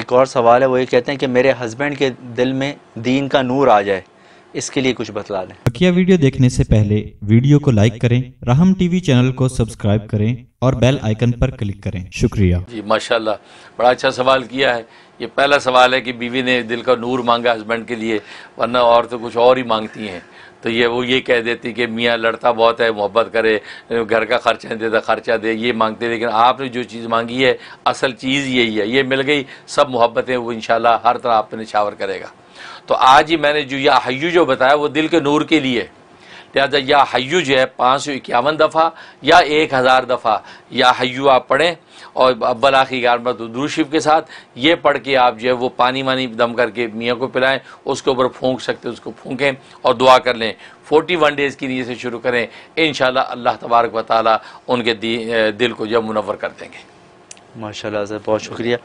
एक और सवाल है वो ये कहते हैं कि मेरे हस्बैंड के दिल में दीन का नूर आ जाए इसके लिए कुछ बतला दें बकिया वीडियो देखने से पहले वीडियो को लाइक करें राहम टीवी चैनल को सब्सक्राइब करें और बेल आइकन पर क्लिक करें शुक्रिया जी माशाल्लाह बड़ा अच्छा सवाल किया है ये पहला सवाल है कि बीवी ने दिल का नूर मांगा हस्बैंड के लिए वरना और तो कुछ और ही मांगती हैं तो ये वो ये कह देती कि मियाँ लड़ता बहुत है मोहब्बत करे घर का खर्चा नहीं देता खर्चा दे ये मांगते लेकिन आपने जो चीज़ मांगी है असल चीज़ यही है ये मिल गई सब मोहब्बतें वो इन हर तरह आप पर निछावर करेगा तो आज ही मैंने जो या हयु जो बताया वो दिल के नूर के लिए लिहाजा या हयु जो है पाँच सौ इक्यावन दफ़ा या एक हज़ार दफ़ा या हयु आप पढ़ें और अब्बल आखिर ग्यारह के साथ ये पढ़ के आप जो है वो पानी वानी दम करके मियाँ को पिलाएं उसके ऊपर फूंक सकते हैं उसको फूंकें और दुआ कर लें फोटी वन डेज़ की नीयत से शुरू करें इन अल्लाह तबारक व ताली उनके दिल को जो मुनवर कर देंगे माशा बहुत शुक्रिया